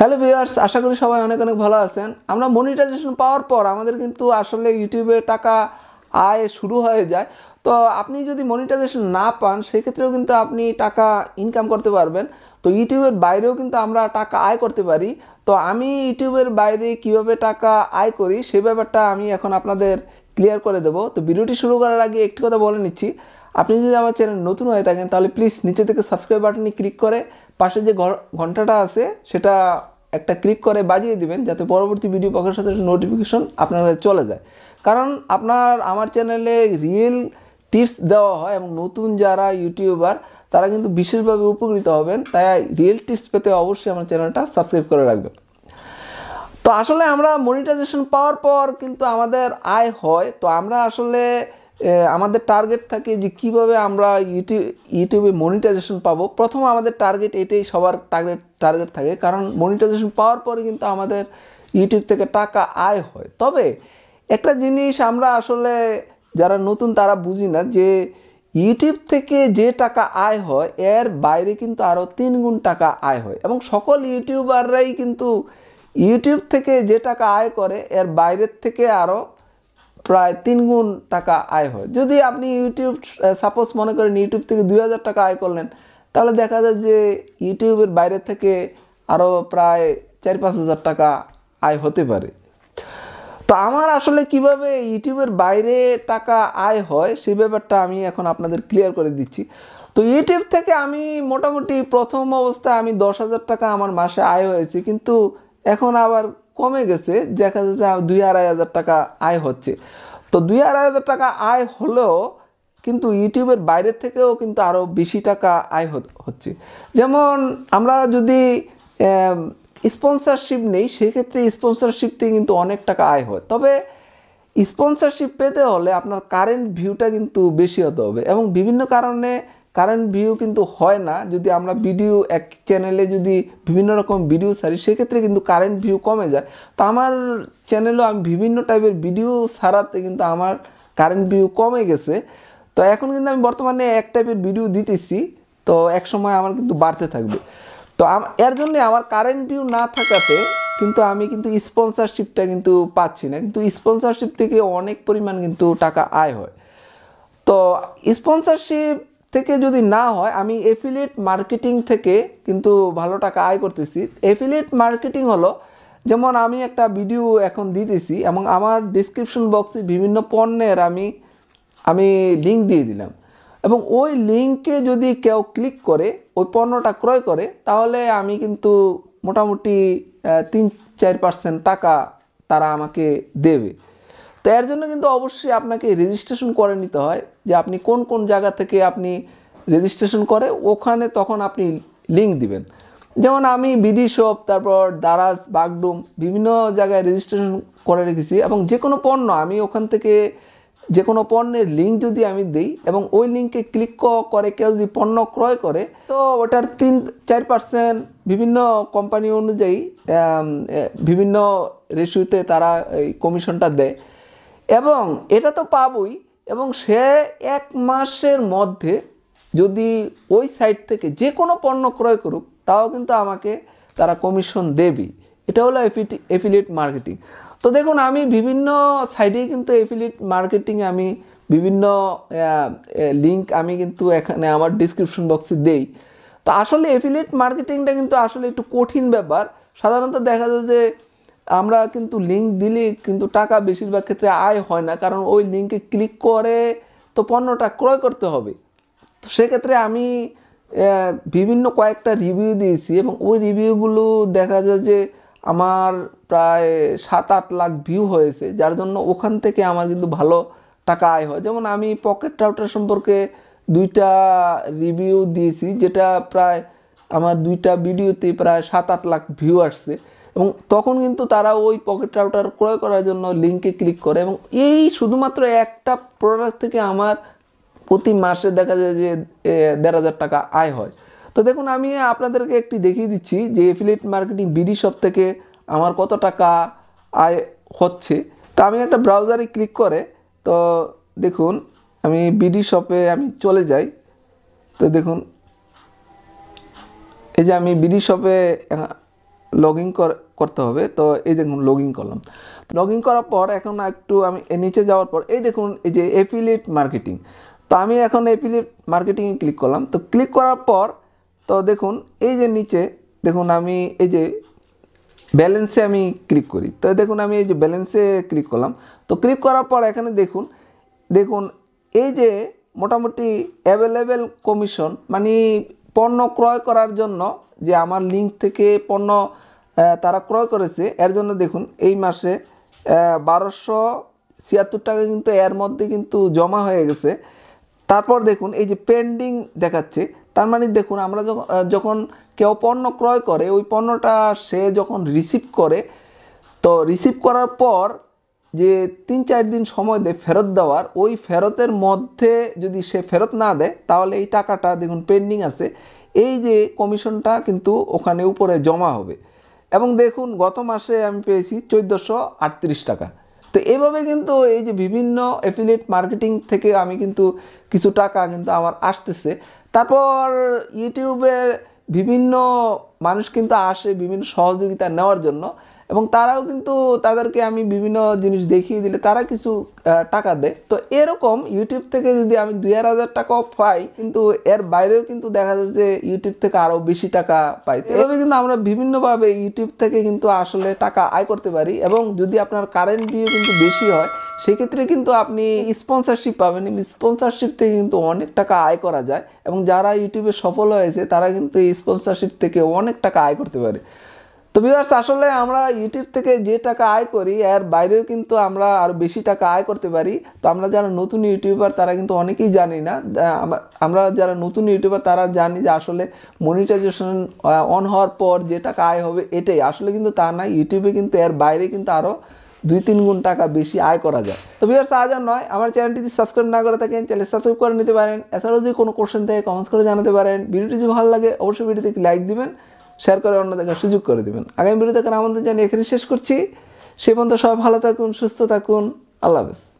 hello viewers আশা করি সবাই অনেক অনেক ভালো আছেন আমরা মনিটাইজেশন পাওয়ার পর আমাদের কিন্তু আসলে ইউটিউবে টাকা আয় শুরু হয়ে যায় তো আপনি যদি মনিটাইজেশন না পান সেক্ষেত্রেও কিন্তু আপনি টাকা ইনকাম করতে পারবেন তো ইউটিউবের বাইরেও কিন্তু আমরা টাকা আয় করতে পারি তো আমি ইউটিউবের বাইরে কিভাবে টাকা আয় করি সে ব্যাপারটা আমি এখন আপনাদের ক্লিয়ার করে দেবো তো ভিডিওটি শুরু করার আগে একটি কথা বলে নিচ্ছি আপনি যদি আমার চ্যানেল নতুন হয়ে থাকেন তাহলে প্লিজ নিচে থেকে সাবস্ক্রাইব বাটনে ক্লিক করে পাশে যে ঘন্টাটা আছে সেটা একটা ক্লিক করে বাজিয়ে দিবেন যাতে পরবর্তী ভিডিও পাওয়ার সাথে নোটিফিকেশন আপনার চলে যায় কারণ আপনার আমার চ্যানেলে রিয়েল টিপস দেওয়া হয় এবং নতুন যারা ইউটিউবার তারা কিন্তু বিশেষভাবে উপকৃত হবেন তাই রিয়েল টিপস পেতে অবশ্যই আমার চ্যানেলটা সাবস্ক্রাইব করে রাখবেন তো আসলে আমরা মনিটাইজেশন পাওয়ার পর কিন্তু আমাদের আয় হয় তো আমরা আসলে আমাদের টার্গেট থাকে যে কিভাবে আমরা ইউটিউব ইউটিউবে মনিটাইজেশন পাবো প্রথম আমাদের টার্গেট এটাই সবার টার্গেট টার্গেট থাকে কারণ মনিটাইজেশন পাওয়ার পরে কিন্তু আমাদের ইউটিউব থেকে টাকা আয় হয় তবে একটা জিনিস আমরা আসলে যারা নতুন তারা বুঝি না যে ইউটিউব থেকে যে টাকা আয় হয় এর বাইরে কিন্তু আরও তিন গুণ টাকা আয় হয় এবং সকল ইউটিউবাররাই কিন্তু ইউটিউব থেকে যে টাকা আয় করে এর বাইরের থেকে আরও প্রায় তিন গুণ টাকা আয় হয় যদি আপনি ইউটিউব সাপোজ মনে করেন ইউটিউব থেকে দুই হাজার টাকা আয় করলেন তাহলে দেখা যায় যে ইউটিউবের বাইরে থেকে আরও প্রায় চার পাঁচ হাজার টাকা আয় হতে পারে তো আমার আসলে কিভাবে ইউটিউবের বাইরে টাকা আয় হয় সে ব্যাপারটা আমি এখন আপনাদের ক্লিয়ার করে দিচ্ছি তো ইউটিউব থেকে আমি মোটামুটি প্রথম অবস্থায় আমি দশ হাজার টাকা আমার মাসে আয় হয়েছে কিন্তু এখন আবার কমে গেছে দেখা যাচ্ছে দুই আড়াই হাজার টাকা আয় হচ্ছে তো দুই আড়াই হাজার টাকা আয় হলেও কিন্তু ইউটিউবের বাইরে থেকেও কিন্তু আরও বেশি টাকা আয় হচ্ছে যেমন আমরা যদি স্পন্সারশিপ নেই সেক্ষেত্রে স্পন্সারশিপ থেকে কিন্তু অনেক টাকা আয় হয় তবে স্পন্সারশিপ পেতে হলে আপনার কারেন্ট ভিউটা কিন্তু বেশি হতে হবে এবং বিভিন্ন কারণে কারেন্ট ভিউ কিন্তু হয় না যদি আমরা ভিডিও এক চ্যানেলে যদি বিভিন্ন রকম ভিডিও সারি সেক্ষেত্রে কিন্তু কারেন্ট ভিউ কমে যায় তো আমার চ্যানেলেও আমি বিভিন্ন টাইপের ভিডিও সারাতে কিন্তু আমার কারেন্ট ভিউ কমে গেছে তো এখন কিন্তু আমি বর্তমানে এক টাইপের ভিডিও দিতেছি তো এক সময় আমার কিন্তু বাড়তে থাকবে তো এর জন্যে আমার কারেন্ট ভিউ না থাকাতে কিন্তু আমি কিন্তু স্পন্সারশিপটা কিন্তু পাচ্ছি না কিন্তু স্পন্সারশিপ থেকে অনেক পরিমাণ কিন্তু টাকা আয় হয় তো স্পন্সারশিপ থেকে যদি না হয় আমি এফিলিয়েট মার্কেটিং থেকে কিন্তু ভালো টাকা আয় করতেছি এফিলিয়েট মার্কেটিং হলো যেমন আমি একটা ভিডিও এখন দিতেছি এবং আমার ডিসক্রিপশন বক্সে বিভিন্ন পণ্যের আমি আমি লিঙ্ক দিয়ে দিলাম এবং ওই লিঙ্কে যদি কেউ ক্লিক করে ওই পণ্যটা ক্রয় করে তাহলে আমি কিন্তু মোটামুটি তিন চার পার্সেন্ট টাকা তারা আমাকে দেবে তো এর জন্য কিন্তু অবশ্যই আপনাকে রেজিস্ট্রেশন করে নিতে হয় যে আপনি কোন কোন জায়গা থেকে আপনি রেজিস্ট্রেশন করে ওখানে তখন আপনি লিঙ্ক দিবেন যেমন আমি বিডি শপ তারপর দারাজ বাগডুম বিভিন্ন জায়গায় রেজিস্ট্রেশন করে রেখেছি এবং যে কোনো পণ্য আমি ওখান থেকে যে কোনো পণ্যের লিঙ্ক যদি আমি দিই এবং ওই লিঙ্কে ক্লিক করে কেউ যদি পণ্য ক্রয় করে তো ওটার তিন চার পার্সেন্ট বিভিন্ন কোম্পানি অনুযায়ী বিভিন্ন রেশুতে তারা এই কমিশনটা দেয় এবং এটা তো পাবই এবং সে এক মাসের মধ্যে যদি ওই সাইট থেকে যে কোনো পণ্য ক্রয় করুক তাও কিন্তু আমাকে তারা কমিশন দেবে এটা হলো এফিটি এফিলিয়েট মার্কেটিং তো দেখুন আমি বিভিন্ন সাইডে কিন্তু এফিলিয়েট মার্কেটিং আমি বিভিন্ন লিঙ্ক আমি কিন্তু এখানে আমার ডিসক্রিপশন বক্সে দেই তো আসলে এফিলিয়েট মার্কেটিংটা কিন্তু আসলে একটু কঠিন ব্যাপার সাধারণত দেখা যায় যে আমরা কিন্তু লিঙ্ক দিলে কিন্তু টাকা বেশিরভাগ ক্ষেত্রে আয় হয় না কারণ ওই লিঙ্কে ক্লিক করে তো পণ্যটা ক্রয় করতে হবে তো সেক্ষেত্রে আমি বিভিন্ন কয়েকটা রিভিউ দিয়েছি এবং ওই রিভিউগুলো দেখা যায় যে আমার প্রায় সাত আট লাখ ভিউ হয়েছে যার জন্য ওখান থেকে আমার কিন্তু ভালো টাকা আয় হয় যেমন আমি পকেট রাউটার সম্পর্কে দুইটা রিভিউ দিয়েছি যেটা প্রায় আমার দুইটা ভিডিওতে প্রায় সাত আট লাখ ভিউ আসছে এবং তখন কিন্তু তারা ওই পকেট রাউটার ক্রয় করার জন্য লিঙ্কে ক্লিক করে এবং এই শুধুমাত্র একটা প্রোডাক্ট থেকে আমার প্রতি মাসে দেখা যায় যে দেড় হাজার টাকা আয় হয় তো দেখুন আমি আপনাদেরকে একটি দেখিয়ে দিচ্ছি যে এফিলিয়েট মার্কেটিং বিডি শপ থেকে আমার কত টাকা আয় হচ্ছে তো আমি একটা ব্রাউজারে ক্লিক করে তো দেখুন আমি বিডি শপে আমি চলে যাই তো দেখুন এই যে আমি বিডি শপে লগ ইন করতে হবে তো এই দেখুন লগ ইন করলাম লগ ইন করার পর এখন একটু আমি নিচে যাওয়ার পর এই দেখুন এই যে এফিলিট মার্কেটিং তো আমি এখন এফিলিট মার্কেটিংয়ে ক্লিক করলাম তো ক্লিক করার পর তো দেখুন এই যে নিচে দেখুন আমি এই যে ব্যালেন্সে আমি ক্লিক করি তো দেখুন আমি এই যে ব্যালেন্সে ক্লিক করলাম তো ক্লিক করার পর এখানে দেখুন দেখুন এই যে মোটামুটি অ্যাভেলেবেল কমিশন মানে পণ্য ক্রয় করার জন্য যে আমার লিঙ্ক থেকে পণ্য তারা ক্রয় করেছে এর জন্য দেখুন এই মাসে বারোশো ছিয়াত্তর টাকা কিন্তু এর মধ্যে কিন্তু জমা হয়ে গেছে তারপর দেখুন এই যে পেন্ডিং দেখাচ্ছে তার মানে দেখুন আমরা যখন যখন কেউ পণ্য ক্রয় করে ওই পণ্যটা সে যখন রিসিভ করে তো রিসিভ করার পর যে তিন চার দিন সময় দেয় ফেরত দেওয়ার ওই ফেরতের মধ্যে যদি সে ফেরত না দেয় তাহলে এই টাকাটা দেখুন পেন্ডিং আছে এই যে কমিশনটা কিন্তু ওখানে উপরে জমা হবে এবং দেখুন গত মাসে আমি পেয়েছি চোদ্দোশো আটত্রিশ টাকা তো এভাবে কিন্তু এই যে বিভিন্ন অ্যাফিলিয়েট মার্কেটিং থেকে আমি কিন্তু কিছু টাকা কিন্তু আমার আসতেছে তারপর ইউটিউবে বিভিন্ন মানুষ কিন্তু আসে বিভিন্ন সহযোগিতা নেওয়ার জন্য এবং তারাও কিন্তু তাদেরকে আমি বিভিন্ন জিনিস দেখিয়ে দিলে তারা কিছু টাকা দেয় তো এরকম ইউটিউব থেকে যদি আমি দুই হাজার টাকাও পাই কিন্তু এর বাইরেও কিন্তু দেখা যায় যে ইউটিউব থেকে আরও বেশি টাকা পাই এভাবে কিন্তু আমরা বিভিন্নভাবে ইউটিউব থেকে কিন্তু আসলে টাকা আয় করতে পারি এবং যদি আপনার কারেন্ট ভিউ কিন্তু বেশি হয় সেক্ষেত্রে কিন্তু আপনি স্পন্সারশিপ পাবেন স্পন্সারশিপ থেকে কিন্তু অনেক টাকা আয় করা যায় এবং যারা ইউটিউবে সফল হয়েছে তারা কিন্তু এই স্পন্সারশিপ থেকে অনেক টাকা আয় করতে পারে তো ভিউয়ার্স আসলে আমরা ইউটিউব থেকে যে টাকা আয় করি এর বাইরেও কিন্তু আমরা আরও বেশি টাকা আয় করতে পারি তো আমরা যারা নতুন ইউটিউবার তারা কিন্তু অনেকেই জানি না আমরা যারা নতুন ইউটিউবার তারা জানি যে আসলে মনিটাইজেশন অন হওয়ার পর যে টাকা আয় হবে এটাই আসলে কিন্তু তা না ইউটিউবে কিন্তু এর বাইরে কিন্তু আরও দুই তিন গুণ টাকা বেশি আয় করা যায় তো ভিউয়ার্স আজ আর নয় আমার চ্যানেলটি যদি সাবস্ক্রাইব না করে থাকেন চ্যানেল সাবস্ক্রাইব করে নিতে পারেন এছাড়াও যদি কোনো কোশ্চেন থাকে কমেন্টস করে জানাতে পারেন ভিডিওটি যদি ভালো লাগে অবশ্যই ভিডিওতে লাইক দিবেন শেয়ার করে অন্য দেখার সুযোগ করে দেবেন আগামী বিরোধী আমাদের জানি এখানে শেষ করছি সে পর্যন্ত সবাই ভালো থাকুন সুস্থ থাকুন আল্লাহ হাফেজ